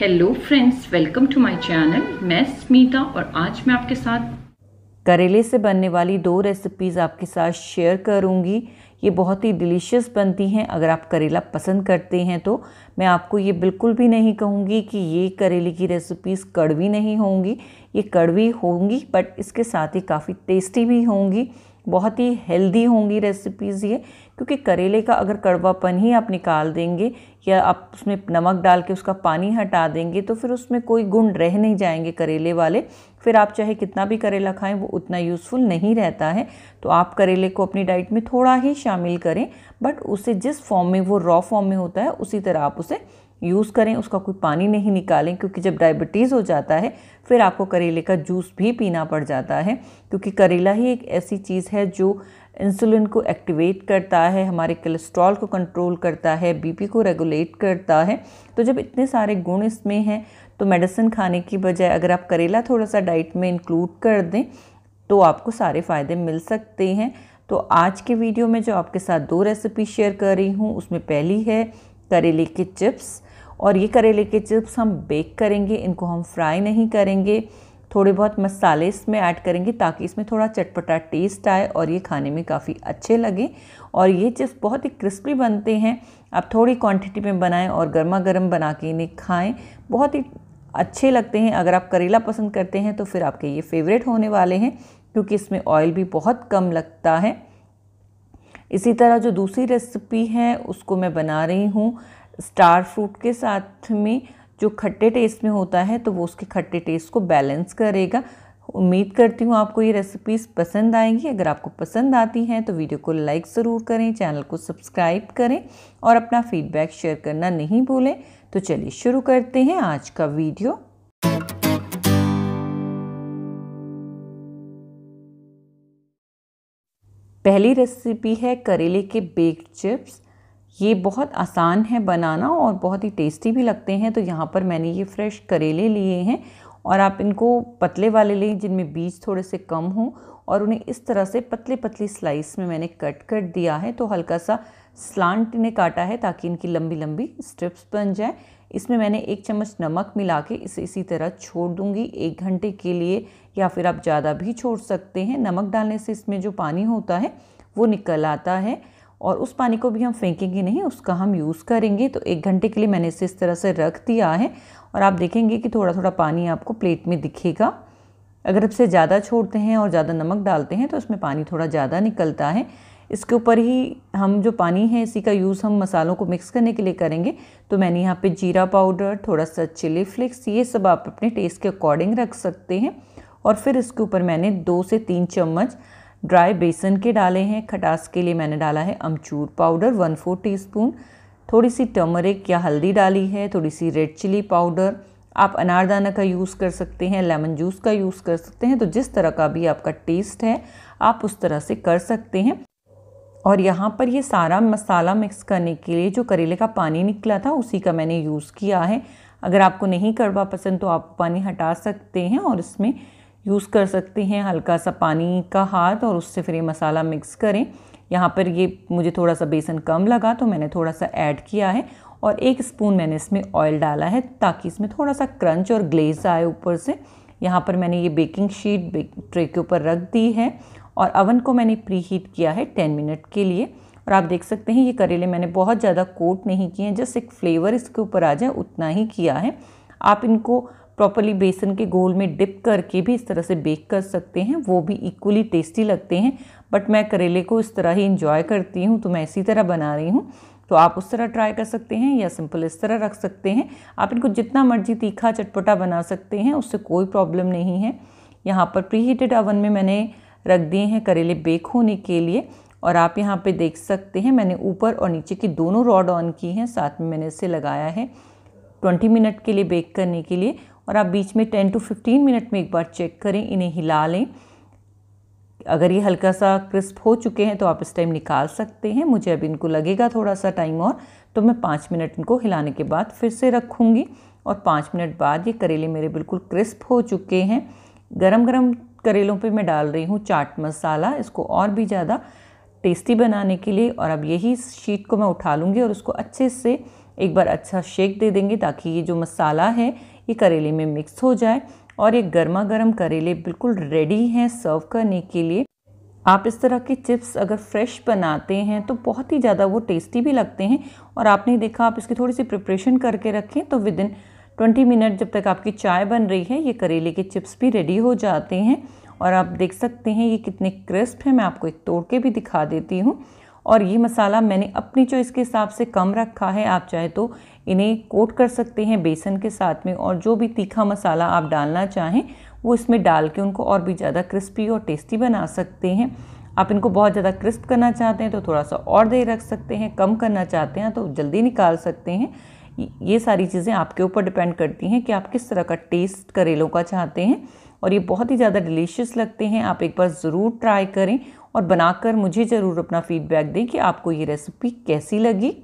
Hello friends welcome to my channel मैं स्मिता और आज मैं आपके साथ करेले से बनने वाली दो रेसिपीज़ आपके साथ शेयर करूंगी ये बहुत ही डिलीशियस बनती हैं अगर आप करेला पसंद करते हैं तो मैं आपको ये बिल्कुल भी नहीं कहूँगी कि ये करेले की रेसिपीज़ कड़वी नहीं होंगी ये कड़वी होंगी बट इसके साथ ही काफ़ी टेस्टी भी होंगी बहुत ही हेल्दी होंगी रेसिपीज़ ये क्योंकि करेले का अगर कड़वापन ही आप निकाल देंगे या आप उसमें नमक डाल के उसका पानी हटा देंगे तो फिर उसमें कोई गुण रह नहीं जाएंगे करेले वाले फिर आप चाहे कितना भी करेला खाएं वो उतना यूज़फुल नहीं रहता है तो आप करेले को अपनी डाइट में थोड़ा ही शामिल करें बट उसे जिस फॉर्म में वो रॉ फॉर्म में होता है उसी तरह आप उसे यूज़ करें उसका कोई पानी नहीं निकालें क्योंकि जब डायबिटीज़ हो जाता है फिर आपको करेले का जूस भी पीना पड़ जाता है क्योंकि करेला ही एक ऐसी चीज़ है जो इंसुलिन को एक्टिवेट करता है हमारे कोलेस्ट्रॉल को कंट्रोल करता है बीपी को रेगुलेट करता है तो जब इतने सारे गुण इसमें हैं तो मेडिसिन खाने की बजाय अगर आप करेला थोड़ा सा डाइट में इंक्लूड कर दें तो आपको सारे फ़ायदे मिल सकते हैं तो आज के वीडियो में जो आपके साथ दो रेसिपी शेयर कर रही हूँ उसमें पहली है करेले के चिप्स और ये करेले के चिप्स हम बेक करेंगे इनको हम फ्राई नहीं करेंगे थोड़े बहुत मसाले इसमें ऐड करेंगे ताकि इसमें थोड़ा चटपटा टेस्ट आए और ये खाने में काफ़ी अच्छे लगे और ये चिप्स बहुत ही क्रिस्पी बनते हैं आप थोड़ी क्वांटिटी में बनाएं और गर्मा गर्म बना के इन्हें खाएं बहुत ही अच्छे लगते हैं अगर आप करेला पसंद करते हैं तो फिर आपके ये फेवरेट होने वाले हैं क्योंकि इसमें ऑयल भी बहुत कम लगता है इसी तरह जो दूसरी रेसिपी है उसको मैं बना रही हूँ स्टार फ्रूट के साथ में जो खट्टे टेस्ट में होता है तो वो उसके खट्टे टेस्ट को बैलेंस करेगा उम्मीद करती हूँ आपको ये रेसिपीज़ पसंद आएंगी अगर आपको पसंद आती हैं तो वीडियो को लाइक ज़रूर करें चैनल को सब्सक्राइब करें और अपना फीडबैक शेयर करना नहीं भूलें तो चलिए शुरू करते हैं आज का वीडियो पहली रेसिपी है करेले के बेक्ड चिप्स ये बहुत आसान है बनाना और बहुत ही टेस्टी भी लगते हैं तो यहाँ पर मैंने ये फ्रेश करेले लिए हैं और आप इनको पतले वाले लें जिनमें बीज थोड़े से कम हो और उन्हें इस तरह से पतले पतली स्लाइस में मैंने कट कर दिया है तो हल्का सा स्लांट ने काटा है ताकि इनकी लंबी लंबी स्ट्रिप्स बन जाए इसमें मैंने एक चम्मच नमक मिला के इसे इसी तरह छोड़ दूंगी एक घंटे के लिए या फिर आप ज़्यादा भी छोड़ सकते हैं नमक डालने से इसमें जो पानी होता है वो निकल आता है और उस पानी को भी हम फेंकेंगे नहीं उसका हम यूज़ करेंगे तो एक घंटे के लिए मैंने इसे इस तरह से रख दिया है और आप देखेंगे कि थोड़ा थोड़ा पानी आपको प्लेट में दिखेगा अगर इसे ज़्यादा छोड़ते हैं और ज़्यादा नमक डालते हैं तो उसमें पानी थोड़ा ज़्यादा निकलता है इसके ऊपर ही हम जो पानी है इसी का यूज़ हम मसालों को मिक्स करने के लिए करेंगे तो मैंने यहाँ पे जीरा पाउडर थोड़ा सा चिली फ्लेक्स ये सब आप अपने टेस्ट के अकॉर्डिंग रख सकते हैं और फिर इसके ऊपर मैंने दो से तीन चम्मच ड्राई बेसन के डाले हैं खटास के लिए मैंने डाला है अमचूर powder one four teaspoon थोड़ी सी टर्मरिक या हल्दी डाली है थोड़ी सी रेड चिली पाउडर आप अनारदाना का यूज़ कर सकते हैं लेमन जूस का यूज़ कर सकते हैं तो जिस तरह का भी आपका टेस्ट है आप उस तरह से कर सकते हैं और यहाँ पर ये सारा मसाला मिक्स करने के लिए जो करेले का पानी निकला था उसी का मैंने यूज़ किया है अगर आपको नहीं कड़वा पसंद तो आप पानी हटा सकते हैं और इसमें यूज़ कर सकते हैं हल्का सा पानी का हाथ और उससे फिर ये मसाला मिक्स करें यहाँ पर ये मुझे थोड़ा सा बेसन कम लगा तो मैंने थोड़ा सा ऐड किया है और एक स्पून मैंने इसमें ऑयल डाला है ताकि इसमें थोड़ा सा क्रंच और ग्लेज आए ऊपर से यहाँ पर मैंने ये बेकिंग शीट बेक ट्रे के ऊपर रख दी है और अवन को मैंने प्री हीट किया है टेन मिनट के लिए और आप देख सकते हैं ये करेले मैंने बहुत ज़्यादा कोट नहीं किए हैं जस्ट एक फ्लेवर इसके ऊपर आ जाए उतना ही किया है आप इनको प्रॉपरली बेसन के गोल में डिप करके भी इस तरह से बेक कर सकते हैं वो भी इक्वली टेस्टी लगते हैं बट मैं करेले को इस तरह ही इंजॉय करती हूँ तो मैं इसी तरह बना रही हूँ तो आप उस तरह ट्राई कर सकते हैं या सिंपल इस तरह रख सकते हैं आप इनको जितना मर्जी तीखा चटपटा बना सकते हैं उससे कोई प्रॉब्लम नहीं है यहाँ पर प्री हीटेड ओवन में मैंने रख दिए हैं करेले बेक होने के लिए और आप यहाँ पे देख सकते हैं मैंने ऊपर और नीचे की दोनों रॉड ऑन की हैं साथ में मैंने इसे लगाया है 20 मिनट के लिए बेक करने के लिए और आप बीच में टेन टू फिफ्टीन मिनट में एक बार चेक करें इन्हें हिला लें अगर ये हल्का सा क्रिस्प हो चुके हैं तो आप इस टाइम निकाल सकते हैं मुझे अब इनको लगेगा थोड़ा सा टाइम और तो मैं पाँच मिनट इनको हिलाने के बाद फिर से रखूँगी और पाँच मिनट बाद ये करेले मेरे बिल्कुल क्रिस्प हो चुके हैं गरम गरम करेलों पे मैं डाल रही हूँ चाट मसाला इसको और भी ज़्यादा टेस्टी बनाने के लिए और अब यही शीट को मैं उठा लूँगी और उसको अच्छे से एक बार अच्छा शेक दे देंगे ताकि ये जो मसाला है ये करेले में मिक्स हो जाए और ये गर्मा गर्म करेले बिल्कुल रेडी हैं सर्व करने के लिए आप इस तरह के चिप्स अगर फ्रेश बनाते हैं तो बहुत ही ज़्यादा वो टेस्टी भी लगते हैं और आपने देखा आप इसकी थोड़ी सी प्रिपरेशन करके रखें तो विद इन ट्वेंटी मिनट जब तक आपकी चाय बन रही है ये करेले के चिप्स भी रेडी हो जाते हैं और आप देख सकते हैं ये कितने क्रिस्प हैं मैं आपको एक तोड़ के भी दिखा देती हूँ और ये मसाला मैंने अपनी चॉइस के हिसाब से कम रखा है आप चाहे तो इन्हें कोट कर सकते हैं बेसन के साथ में और जो भी तीखा मसाला आप डालना चाहें वो इसमें डाल के उनको और भी ज़्यादा क्रिस्पी और टेस्टी बना सकते हैं आप इनको बहुत ज़्यादा क्रिस्प करना चाहते हैं तो थोड़ा सा और देर रख सकते हैं कम करना चाहते हैं तो जल्दी निकाल सकते हैं ये सारी चीज़ें आपके ऊपर डिपेंड करती हैं कि आप किस तरह का टेस्ट करेलों का चाहते हैं और ये बहुत ही ज़्यादा डिलीशियस लगते हैं आप एक बार ज़रूर ट्राई करें और बनाकर मुझे ज़रूर अपना फीडबैक दें कि आपको ये रेसिपी कैसी लगी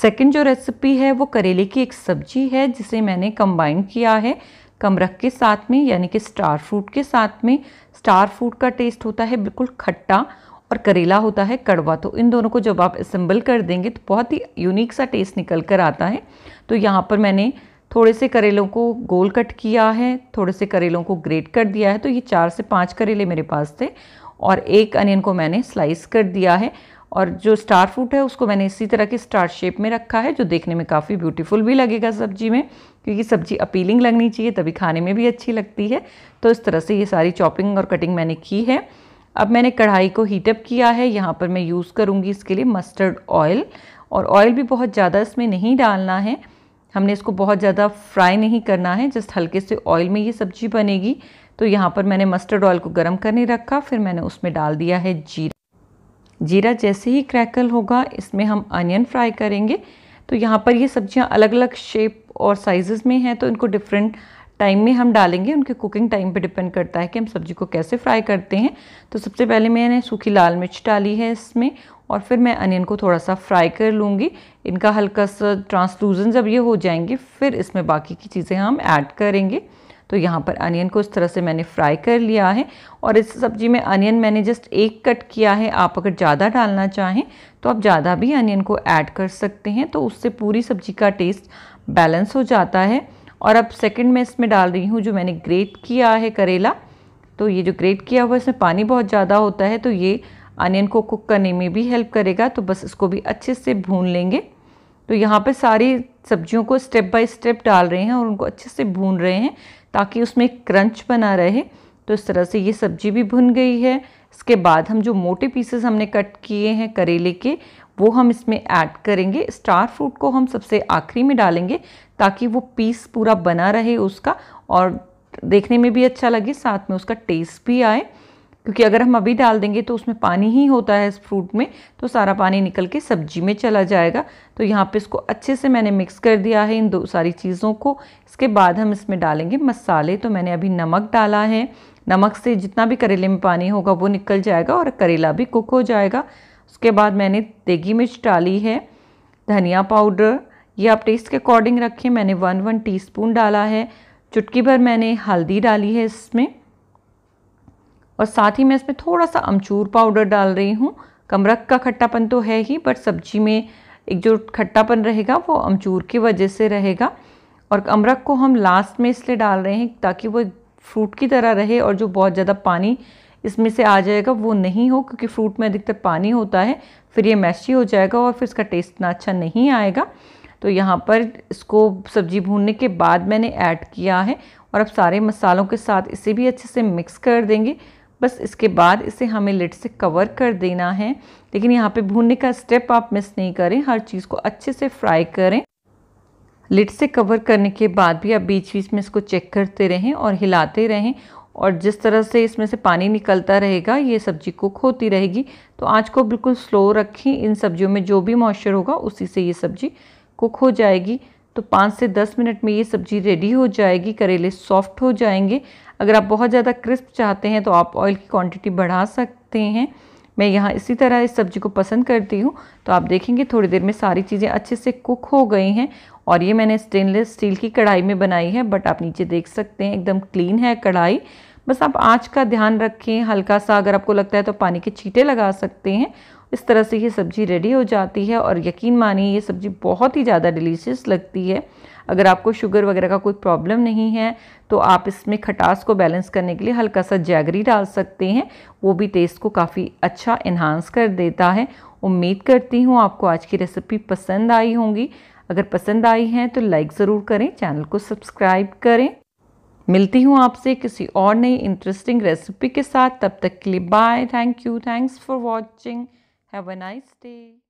सेकंड जो रेसिपी है वो करेले की एक सब्जी है जिसे मैंने कंबाइन किया है कमरख के साथ में यानी कि स्टार फ्रूट के साथ में स्टार फ्रूट का टेस्ट होता है बिल्कुल खट्टा और करेला होता है कड़वा तो इन दोनों को जब आप असम्बल कर देंगे तो बहुत ही यूनिक सा टेस्ट निकल कर आता है तो यहाँ पर मैंने थोड़े से करेलों को गोल कट किया है थोड़े से करेलों को ग्रेट कर दिया है तो ये चार से पाँच करेले मेरे पास थे और एक अनियन को मैंने स्लाइस कर दिया है और जो स्टार फ्रूट है उसको मैंने इसी तरह के स्टार शेप में रखा है जो देखने में काफ़ी ब्यूटीफुल भी लगेगा सब्जी में क्योंकि सब्जी अपीलिंग लगनी चाहिए तभी खाने में भी अच्छी लगती है तो इस तरह से ये सारी चॉपिंग और कटिंग मैंने की है अब मैंने कढ़ाई को हीटअप किया है यहाँ पर मैं यूज़ करूँगी इसके लिए मस्टर्ड ऑयल और ऑयल भी बहुत ज़्यादा इसमें नहीं डालना है हमने इसको बहुत ज़्यादा फ्राई नहीं करना है जस्ट हल्के से ऑयल में ये सब्जी बनेगी तो यहाँ पर मैंने मस्टर्ड ऑयल को गर्म करने रखा फिर मैंने उसमें डाल दिया है जीरा जीरा जैसे ही क्रैकल होगा इसमें हम अनियन फ्राई करेंगे तो यहाँ पर ये सब्जियाँ अलग अलग शेप और साइज़ में हैं तो इनको डिफरेंट टाइम में हम डालेंगे उनके कुकिंग टाइम पे डिपेंड करता है कि हम सब्जी को कैसे फ्राई करते हैं तो सबसे पहले मैंने सूखी लाल मिर्च डाली है इसमें और फिर मैं अनियन को थोड़ा सा फ्राई कर लूँगी इनका हल्का सा ट्रांसलूजन जब ये हो जाएंगे फिर इसमें बाकी की चीज़ें हम ऐड करेंगे तो यहाँ पर अनियन को इस तरह से मैंने फ्राई कर लिया है और इस सब्जी में अनियन मैंने जस्ट एक कट किया है आप अगर ज़्यादा डालना चाहें तो आप ज़्यादा भी अनियन को ऐड कर सकते हैं तो उससे पूरी सब्जी का टेस्ट बैलेंस हो जाता है और अब सेकेंड में इसमें डाल रही हूँ जो मैंने ग्रेट किया है करेला तो ये जो ग्रेट किया हुआ इसमें पानी बहुत ज़्यादा होता है तो ये अनियन को कुक करने में भी हेल्प करेगा तो बस इसको भी अच्छे से भून लेंगे तो यहाँ पर सारी सब्जियों को स्टेप बाय स्टेप डाल रहे हैं और उनको अच्छे से भून रहे हैं ताकि उसमें क्रंच बना रहे तो इस तरह से ये सब्जी भी भुन गई है इसके बाद हम जो मोटे पीसेस हमने कट किए हैं करेले के वो हम इसमें ऐड करेंगे स्टार फ्रूट को हम सबसे आखिरी में डालेंगे ताकि वो पीस पूरा बना रहे उसका और देखने में भी अच्छा लगे साथ में उसका टेस्ट भी आए क्योंकि अगर हम अभी डाल देंगे तो उसमें पानी ही होता है इस फ्रूट में तो सारा पानी निकल के सब्जी में चला जाएगा तो यहाँ पे इसको अच्छे से मैंने मिक्स कर दिया है इन दो सारी चीज़ों को इसके बाद हम इसमें डालेंगे मसाले तो मैंने अभी नमक डाला है नमक से जितना भी करेले में पानी होगा वो निकल जाएगा और करेला भी कुक हो जाएगा उसके बाद मैंने देगी मिर्च डाली है धनिया पाउडर ये आप टेस्ट के अकॉर्डिंग रखें मैंने वन वन टी डाला है चुटकी भर मैंने हल्दी डाली है इसमें और साथ ही मैं इसमें थोड़ा सा अमचूर पाउडर डाल रही हूँ कमरक का खट्टापन तो है ही बट सब्जी में एक जो खट्टापन रहेगा वो अमचूर की वजह से रहेगा और अमरक को हम लास्ट में इसलिए डाल रहे हैं ताकि वो फ्रूट की तरह रहे और जो बहुत ज़्यादा पानी इसमें से आ जाएगा वो नहीं हो क्योंकि फ्रूट में अधिकतर पानी होता है फिर ये मैशी हो जाएगा और फिर इसका टेस्ट इतना अच्छा नहीं आएगा तो यहाँ पर इसको सब्ज़ी भूनने के बाद मैंने ऐड किया है और अब सारे मसालों के साथ इसे भी अच्छे से मिक्स कर देंगे बस इसके बाद इसे हमें लिट से कवर कर देना है लेकिन यहाँ पे भूनने का स्टेप आप मिस नहीं करें हर चीज़ को अच्छे से फ्राई करें लिट से कवर करने के बाद भी आप बीच बीच में इसको चेक करते रहें और हिलाते रहें और जिस तरह से इसमें से पानी निकलता रहेगा ये सब्जी कुक होती रहेगी तो आँच को बिल्कुल स्लो रखें इन सब्जियों में जो भी मॉइस्चर होगा उसी से ये सब्जी कुक हो जाएगी तो पाँच से दस मिनट में ये सब्ज़ी रेडी हो जाएगी करेले सॉफ्ट हो जाएंगे अगर आप बहुत ज़्यादा क्रिस्प चाहते हैं तो आप ऑयल की क्वांटिटी बढ़ा सकते हैं मैं यहाँ इसी तरह इस सब्ज़ी को पसंद करती हूँ तो आप देखेंगे थोड़ी देर में सारी चीज़ें अच्छे से कुक हो गई हैं और ये मैंने स्टेनलेस स्टील की कढ़ाई में बनाई है बट आप नीचे देख सकते हैं एकदम क्लीन है कढ़ाई बस आप आँच का ध्यान रखें हल्का सा अगर आपको लगता है तो पानी के छीटे लगा सकते हैं इस तरह से ये सब्ज़ी रेडी हो जाती है और यकीन मानिए ये सब्ज़ी बहुत ही ज़्यादा डिलीशियस लगती है अगर आपको शुगर वगैरह का कोई प्रॉब्लम नहीं है तो आप इसमें खटास को बैलेंस करने के लिए हल्का सा जैगरी डाल सकते हैं वो भी टेस्ट को काफ़ी अच्छा इन्हांस कर देता है उम्मीद करती हूँ आपको आज की रेसिपी पसंद आई होंगी अगर पसंद आई है तो लाइक ज़रूर करें चैनल को सब्सक्राइब करें मिलती हूँ आपसे किसी और नई इंटरेस्टिंग रेसिपी के साथ तब तक के लिए bye thank you thanks for watching Have a nice day.